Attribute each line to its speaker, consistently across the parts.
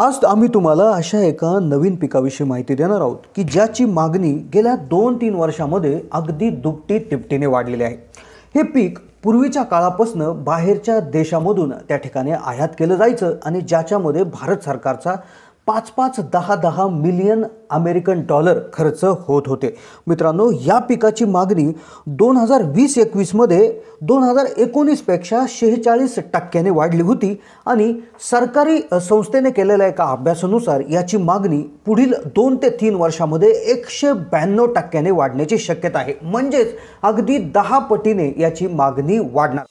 Speaker 1: आज आम्ही तुम्हाला अशा एका नवीन पिकाविषयी माहिती देणार आहोत की ज्याची मागणी गेल्या दोन तीन वर्षामध्ये अगदी दुपटी तिपटीने वाढलेली आहे हे पीक पूर्वीच्या काळापासून बाहेरच्या देशामधून त्या ठिकाणी आयात केलं जायचं आणि ज्याच्यामध्ये भारत सरकारचा पाच पाच दहा दहा मिलियन अमेरिकन डॉलर खर्च होत होते मित्रांनो या पिकाची मागणी दोन हजार वीस एकवीसमध्ये दोन हजार एकोणीसपेक्षा शेहेचाळीस टक्क्याने वाढली होती आणि सरकारी संस्थेने केलेल्या एका अभ्यासानुसार याची मागणी पुढील दोन ते तीन वर्षामध्ये एकशे ब्याण्णव टक्क्याने वाढण्याची शक्यता आहे म्हणजेच अगदी दहा पटीने याची मागणी वाढणार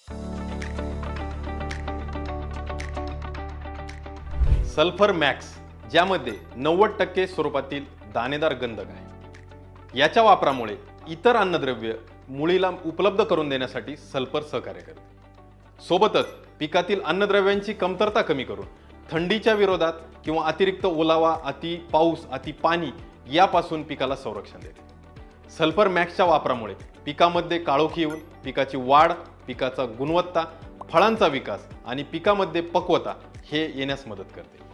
Speaker 2: सल्फर मॅक्स ज्यामध्ये नव्वद टक्के स्वरूपातील दाणेदार गंधक आहे याच्या वापरामुळे इतर अन्नद्रव्य मुळीला उपलब्ध करून देण्यासाठी सल्फर सहकार्य करते सोबतच पिकातील अन्नद्रव्यांची कमतरता कमी करून थंडीच्या विरोधात किंवा अतिरिक्त ओलावा अति पाऊस अति पाणी यापासून पिकाला संरक्षण देते सल्फर मॅक्सच्या वापरामुळे पिकामध्ये काळोखी येऊन पिकाची वाढ पिकाचा गुणवत्ता फळांचा विकास आणि पिकामध्ये पक्वता हे येण्यास मदत करते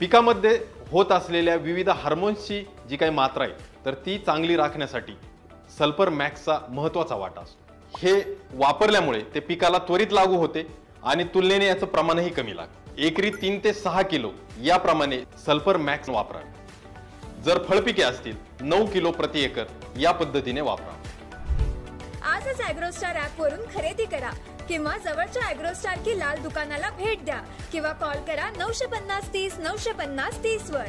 Speaker 2: पिकामध्ये होत असलेल्या विविध हार्मोन्सची जी काही मात्रा आहे तर ती चांगली राखण्यासाठी सल्फर मॅक्सचा महत्त्वाचा वाटा असतो हे वापरल्यामुळे ते पिकाला त्वरित लागू होते आणि तुलनेने याचं प्रमाणही कमी लागते एकरी तीन ते सहा किलो याप्रमाणे सल्फर मॅक्स वापरा जर फळपिके असतील नऊ किलो प्रति एकर या पद्धतीने वापरा
Speaker 1: आजच अॅग्रोस्टार ऍप वरून खरेदी करा किंवा जवळच्या अॅग्रोस्टार की लाल दुकानाला भेट द्या किंवा कॉल करा नऊशे पन्नास तीस नऊशे पन्नास तीस वर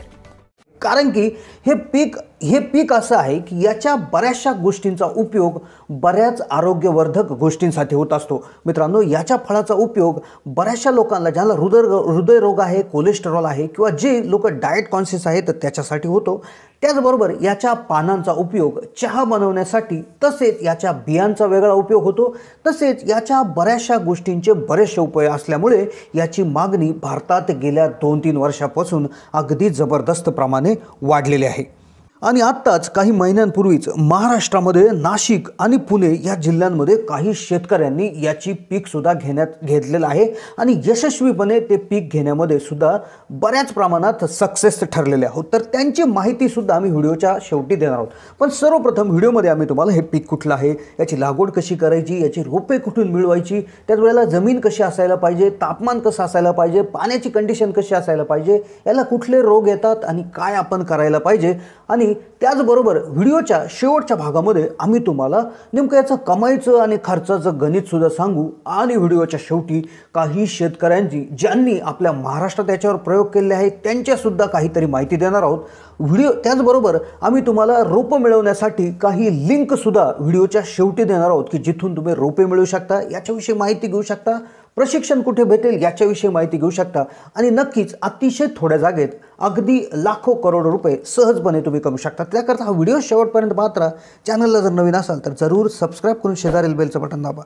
Speaker 1: कारण की हे पीक हे पीक असं आहे की याच्या बऱ्याचशा गोष्टींचा उपयोग बऱ्याच आरोग्यवर्धक गोष्टींसाठी होत असतो मित्रांनो याच्या फळाचा उपयोग बऱ्याचशा लोकांना ज्यांना हृदय हृदयरोग आहे कोलेस्ट्रॉल आहे किंवा जे लोक डायट कॉन्शियस आहेत त्याच्यासाठी होतो त्याचबरोबर याच्या पानांचा उपयोग चहा बनवण्यासाठी तसेच याच्या बियांचा वेगळा उपयोग होतो तसेच याच्या बऱ्याचशा गोष्टींचे बरेचसे उपाय असल्यामुळे याची मागणी भारतात गेल्या दोन तीन वर्षापासून अगदी जबरदस्त प्रमाणे वाढलेले आहे आणि आत्ताच काही महिन्यांपूर्वीच महाराष्ट्रामध्ये नाशिक आणि पुणे या जिल्ह्यांमध्ये काही शेतकऱ्यांनी याची पीकसुद्धा घेण्यात घेतलेलं आहे आणि यशस्वीपणे ते पीक घेण्यामध्ये सुद्धा बऱ्याच प्रमाणात सक्सेस ठरलेले आहोत तर त्यांची माहितीसुद्धा आम्ही व्हिडिओच्या शेवटी देणार आहोत पण सर्वप्रथम व्हिडिओमध्ये आम्ही तुम्हाला हे पीक कुठलं आहे याची लागवड कशी करायची याची रोपे कुठून मिळवायची त्याच वेळेला जमीन कशी असायला पाहिजे तापमान कसं असायला पाहिजे पाण्याची कंडिशन कशी असायला पाहिजे याला कुठले रोग येतात आणि काय आपण करायला पाहिजे आणि आणि त्याचबरोबर व्हिडिओच्या शेवटच्या भागामध्ये आम्ही तुम्हाला नेमकं याचं कमाईचं आणि खर्चाचं गणितसुद्धा सांगू आणि व्हिडिओच्या शेवटी काही शेतकऱ्यांची ज्यांनी आपल्या महाराष्ट्रात याच्यावर प्रयोग केले आहे त्यांच्यासुद्धा काहीतरी माहिती देणार आहोत व्हिडिओ त्याचबरोबर आम्ही तुम्हाला रोपं मिळवण्यासाठी काही लिंकसुद्धा व्हिडिओच्या शेवटी देणार आहोत की जिथून तुम्ही रोपे मिळवू शकता याच्याविषयी माहिती घेऊ शकता प्रशिक्षण कुठे भेटेल याच्याविषयी माहिती घेऊ शकता आणि नक्कीच अतिशय थोड्या जागेत अगदी लाखो करोड रुपये सहजपणे तुम्ही कमवू शकता त्याकरता हा व्हिडिओ शेवटपर्यंत मात्र चॅनलला जर नवीन असाल तर जरूर सबस्क्राईब करून शेजारील बेलचं बटन दाबा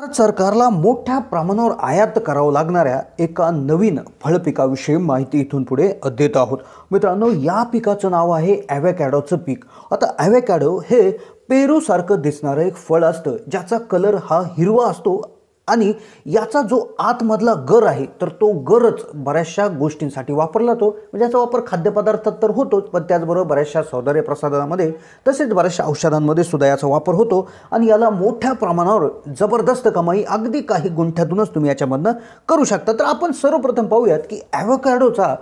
Speaker 1: भारत सरकारला मोठ्या प्रमाणावर आयात करावं लागणाऱ्या एका नवीन फळपिकाविषयी माहिती इथून पुढे देत आहोत मित्रांनो या पिकाचं नाव आहे ॲव्हॅकॅडोचं पीक आता ॲव्हॅकॅडो हे पेरूसारखं दिसणारं एक फळ असतं ज्याचा कलर हा हिरवा असतो आणि याचा जो आतमधला गर आहे तर तो गरच बऱ्याचशा गोष्टींसाठी वापरला जातो म्हणजे याचा वापर खाद्यपदार्थात तर होतोच पण त्याचबरोबर बऱ्याचशा सौंदर्य प्रसाधनामध्ये तसेच बऱ्याचशा औषधांमध्ये सुद्धा याचा वापर होतो आणि याला मोठ्या प्रमाणावर जबरदस्त कमाई अगदी काही गुंठ्यातूनच तुम्ही याच्यामधनं करू शकता तर आपण सर्वप्रथम पाहूयात की ॲव्होकॅडोचा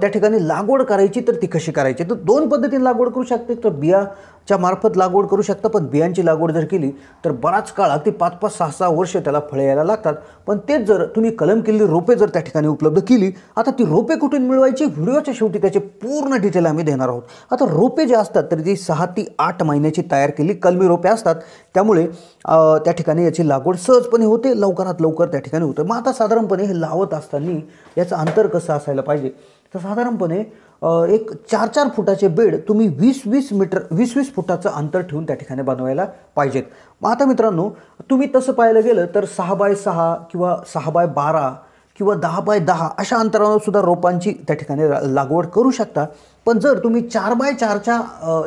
Speaker 1: त्या ठिकाणी लागवड करायची तर ती कशी करायची तर दोन पद्धतीने लागवड करू शकते तर बिया च्या मार्फत लागवड करू शकता पण बियांची लागवड जर केली तर बराच काळ अगदी पाच पाच सहा सहा वर्ष त्याला फळे यायला लागतात पण तेच जर तुम्ही कलम केलेली रोपे जर त्या ठिकाणी उपलब्ध केली आता ती रोपे कुठून मिळवायची व्हिडिओच्या शेवटी त्याचे पूर्ण डिटेल आम्ही देणार आहोत आता रोपे जे असतात तरी ती सहा ती आठ महिन्याची तयार केली कलमी रोपे असतात त्यामुळे त्या ठिकाणी याची लागवड सहजपणे होते लवकरात लवकर त्या ठिकाणी होते मग आता साधारणपणे हे लावत असताना याचं अंतर कसं असायला पाहिजे तर साधारणपणे एक चार चार फुटाचे बेड तुम्ही वीस वीस मीटर वीस वीस फुटाचं अंतर ठेवून त्या ठिकाणी बनवायला पाहिजेत मग आता मित्रांनो तुम्ही तसं पाहायला गेलं तर सहा बाय सहा किंवा सहा बाय बारा किंवा दहा बाय दहा अशा अंतरावर सुद्धा रोपांची त्या ठिकाणी लागवड करू शकता पण जर तुम्ही चार बाय चारच्या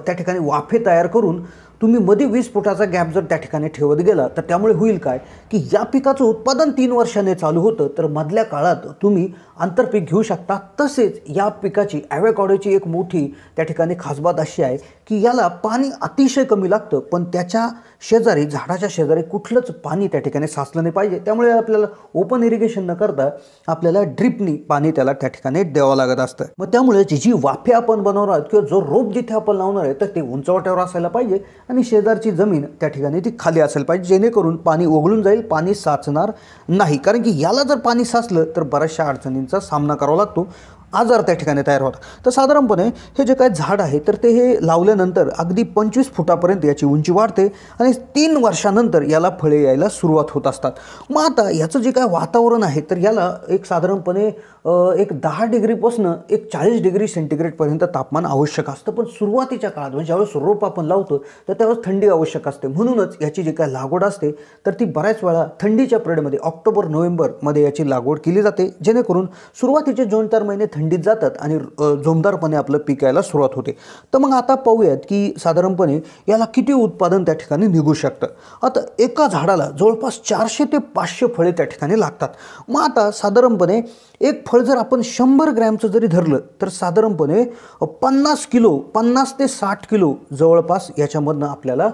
Speaker 1: त्या ठिकाणी वाफे तयार करून तुम्ही मध्ये वीस फुटाचा गॅप जर त्या ठिकाणी ठेवत गेला तर त्यामुळे होईल काय की या पिकाचं उत्पादन तीन वर्षाने चालू होतं तर मधल्या काळात तुम्ही आंतरपीक घेऊ शकता तसेच या पिकाची ॲव्हॅकॉडोची एक मोठी त्या ठिकाणी खासबात अशी आहे की याला पाणी अतिशय कमी लागतं पण त्याच्या शेजारी झाडाच्या शेजारी कुठलंच पाणी त्या ठिकाणी साचलं नाही पाहिजे त्यामुळे आपल्याला ओपन इरिगेशन न करता आपल्याला ड्रिपनी पाणी त्याला त्या ठिकाणी द्यावं लागत असतं मग त्यामुळे जी वाफे आपण बनवणार आहोत किंवा जो रोप जिथे आपण लावणार आहे तर ते उंचवट्यावर असायला पाहिजे आणि शेजारची जमीन त्या ठिकाणी ती खाली असेल पाहिजे जेणेकरून पाणी ओघळून जाईल पाणी साचणार नाही कारण की याला जर पाणी साचलं तर बऱ्याचशा अडचणींचा सामना करावा लागतो आजार त्या ठिकाणी तयार होतात तर साधारणपणे हे जे काय झाड आहे तर ते हे लावल्यानंतर अगदी पंचवीस फुटापर्यंत याची उंची वाढते आणि तीन वर्षानंतर याला फळे यायला सुरुवात होत असतात मग आता याचं जे काय वातावरण आहे तर याला एक साधारणपणे एक दहा डिग्रीपासून एक चाळीस डिग्री सेंटीग्रेडपर्यंत तापमान आवश्यक असतं पण सुरुवातीच्या काळात म्हणजे ज्यावेळेस रोप आपण लावतो तर त्यावेळेस थंडी आवश्यक असते म्हणूनच याची जी काय लागवड असते तर ती बऱ्याच वेळा थंडीच्या पिरियडमध्ये ऑक्टोबर नोव्हेंबरमध्ये याची लागवड केली जाते जेणेकरून सुरुवातीचे दोन चार महिने थंडी थंडीत जातात आणि जोमदारपणे आपलं पिकायला सुरुवात होते तर मग आता पाहूयात की साधारणपणे याला किती उत्पादन त्या ठिकाणी निघू शकतं आता एका झाडाला जवळपास चारशे ते पाचशे फळे त्या ठिकाणी लागतात मग आता साधारणपणे एक फळ जर आपण शंभर ग्रॅमचं जरी धरलं तर साधारणपणे पन्नास किलो पन्नास ते साठ किलो जवळपास याच्यामधनं आपल्याला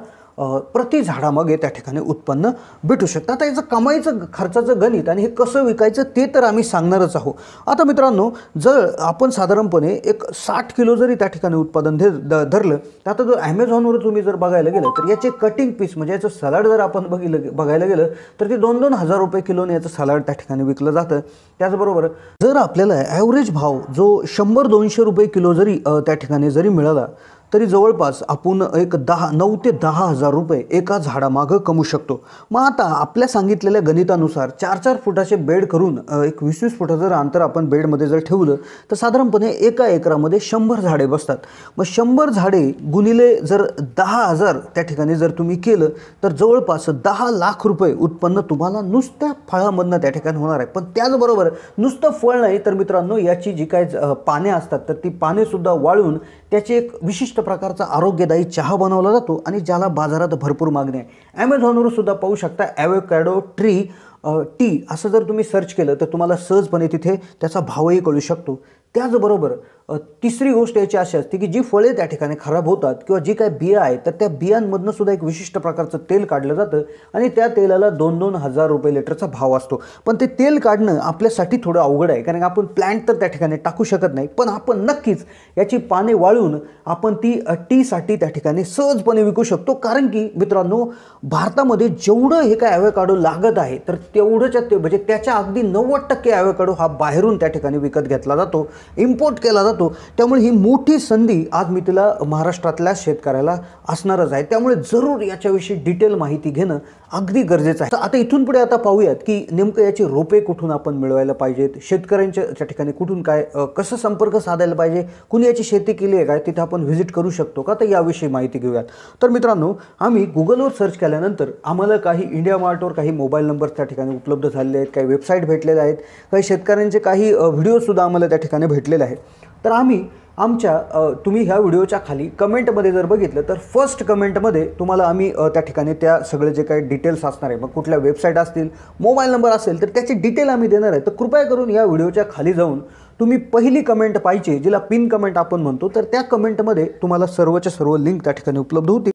Speaker 1: प्रति झाडामागे त्या ठिकाणी उत्पन्न भेटू शकतं आता याचं कमाईचं खर्चाचं गणित आणि हे कसं विकायचं ते तर आम्ही सांगणारच आहोत आता मित्रांनो जर आपण साधारणपणे एक साठ किलो जरी त्या ठिकाणी उत्पादन धे धरलं तर आता जर ॲमेझॉनवर तुम्ही जर बघायला गेलं तर याचे कटिंग पीस म्हणजे याचं सलाड जर आपण बघितलं बघायला गेलं तर ते दोन दोन हजार रुपये किलोने याचं सलाड त्या ठिकाणी विकलं जातं त्याचबरोबर जर आपल्याला ॲव्हरेज भाव जो शंभर दोनशे रुपये किलो जरी त्या ठिकाणी जरी मिळाला तरी जवळपास आपण एक दहा नऊ ते दहा हजार रुपये एका झाडामागं कमवू शकतो मग आता आपल्या सांगितलेल्या गणितानुसार चार चार फुटाचे बेड करून एक वीस वीस फुटाचं जर अंतर आपण बेडमध्ये जर ठेवलं तर साधारणपणे एका एकरामध्ये शंभर झाडे बसतात मग शंभर झाडे गुणिले जर दहा हजार त्या ठिकाणी जर तुम्ही केलं तर जवळपास दहा लाख रुपये उत्पन्न तुम्हाला नुसत्या फळामधनं त्या ठिकाणी होणार आहे पण त्याचबरोबर नुसतं फळ नाही तर मित्रांनो याची जी काय पाने असतात तर ती पानेसुद्धा वाळून त्याची एक विशिष्ट प्रकारचा आरोग्यदायी चहा बनवला जातो आणि ज्याला बाजारात भरपूर मागणी आहे ॲमेझॉनवर सुद्धा पाहू शकता ॲवोकॅडो ट्री टी असं जर तुम्ही सर्च केलं तर तुम्हाला सहजपणे तिथे त्याचा भावही कळू शकतो त्याचबरोबर तिसरी गोष्ट याची अशी असते की जी फळे त्या ठिकाणी खराब होतात किंवा जी काय बिया आहेत तर त्या बियांमधनं सुद्धा एक विशिष्ट प्रकारचं तेल काढलं जातं आणि त्या तेलाला दोन दोन हजार रुपये लिटरचा भाव असतो पण ते तेल काढणं आपल्यासाठी थोडं अवघड आहे कारण आपण प्लॅन्ट तर त्या ठिकाणी टाकू शकत नाही पण आपण नक्कीच याची पाने वाळून आपण ती टीसाठी त्या ठिकाणी सहजपणे विकू शकतो कारण की मित्रांनो भारतामध्ये जेवढं हे काय काढू लागत आहे तर तेवढंच्या ते म्हणजे त्याच्या अगदी नव्वद टक्के हा बाहेरून त्या ठिकाणी विकत घेतला जातो इम्पोर्ट केला जातो त्यामुळे ही मोठी संधी आज मी तिला महाराष्ट्रातल्या शेतकऱ्याला असणारच आहे त्यामुळे जरूर याच्याविषयी डिटेल माहिती घेणं अगदी गरजेचं आहे आता इथून पुढे आता पाहूयात की नेमकं याची रोपे कुठून आपण मिळवायला पाहिजेत शेतकऱ्यांच्या त्या ठिकाणी कुठून काय कसं संपर्क साधायला पाहिजे कुणी याची शेती केली आहे काय तिथे आपण व्हिजिट करू शकतो का तर याविषयी माहिती घेऊयात तर मित्रांनो आम्ही गुगलवर सर्च केल्यानंतर आम्हाला काही इंडिया मार्टवर काही मोबाईल नंबर्स त्या ठिकाणी उपलब्ध झालेले आहेत काही वेबसाईट भेटलेल्या आहेत काही शेतकऱ्यांचे काही व्हिडिओसुद्धा आम्हाला त्या ठिकाणी भेटलेलं आहे तर आम्ही आमच्या तुम्ही ह्या व्हिडिओच्या खाली कमेंटमध्ये जर बघितलं तर फर्स्ट कमेंटमध्ये तुम्हाला आम्ही त्या ठिकाणी त्या सगळे जे काही डिटेल्स असणार आहे मग कुठल्या वेबसाईट असतील मोबाईल नंबर असेल तर त्याची डिटेल आम्ही देणार आहे तर कृपया करून या व्हिडिओच्या खाली जाऊन तुम्ही पहिली कमेंट पाहिजे जिला पिन कमेंट आपण म्हणतो तर त्या कमेंटमध्ये तुम्हाला सर्वच्या सर्व लिंक त्या ठिकाणी उपलब्ध होती